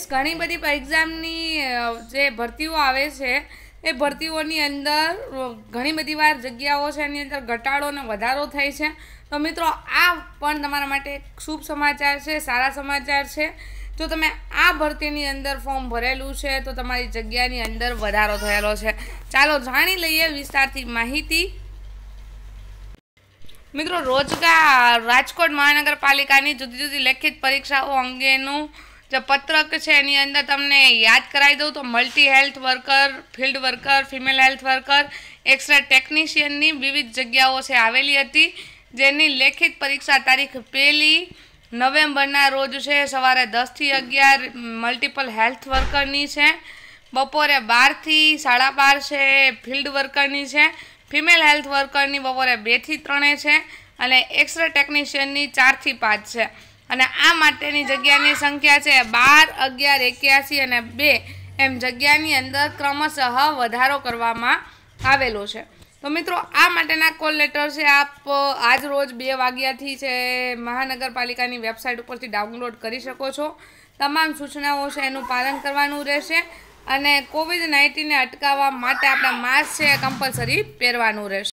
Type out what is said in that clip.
friends ઘણી બધી એક્ઝામની જે ભરતીઓ આવે છે એ ભરતીઓની અંદર ઘણી બધી વાર જગ્યાઓ છે એની અંદર ઘટાડો અને વધારો થાય છે તો મિત્રો આ પણ તમારા માટે શુભ સમાચાર છે સારા સમાચાર છે જો તમે આ ભરતીની અંદર ફોર્મ ભરેલું છે તો તમારી જગ્યાની અંદર વધારો થયેલો છે ચાલો જાણી લઈએ વિસ્તારથી માહિતી મિત્રો રોજગાર રાજકોટ મહાનગરપાલિકાની જુદી જુદી લેખિત પરીક્ષાઓ અંગેનું જે પત્રક છે એની અંદર તમને યાદ કરાવી દઉં તો multi health worker field worker female health worker x ray ટેકનિશિયનની વિવિધ જગ્યાઓ છે આવેલી હતી જેની લેખિત પરીક્ષા તારીખ પહેલી નવેમ્બરના રોજ છે સવારે દસથી અગિયાર મલ્ટિપલ હેલ્થ વર્કરની છે બપોરે બારથી સાડા બાર છે ફિલ્ડ વર્કરની છે ફિમેલ હેલ્થ વર્કરની બપોરે બેથી ત્રણે છે અને એક્સરે ટેકનિશિયનની ચારથી પાંચ છે અને આ માટેની જગ્યાની સંખ્યા છે બાર અગિયાર એક્યાસી અને બે એમ જગ્યાની અંદર ક્રમશઃ વધારો કરવામાં આવેલો છે તો મિત્રો આ માટેના કોલ લેટર છે આપ આજ રોજ બે વાગ્યાથી છે મહાનગરપાલિકાની વેબસાઇટ ઉપરથી ડાઉનલોડ કરી શકો છો તમામ સૂચનાઓ છે એનું પાલન કરવાનું રહેશે અને કોવિડ નાઇન્ટીનને અટકાવવા માટે આપણે માસ્ક છે કમ્પલસરી પહેરવાનું રહેશે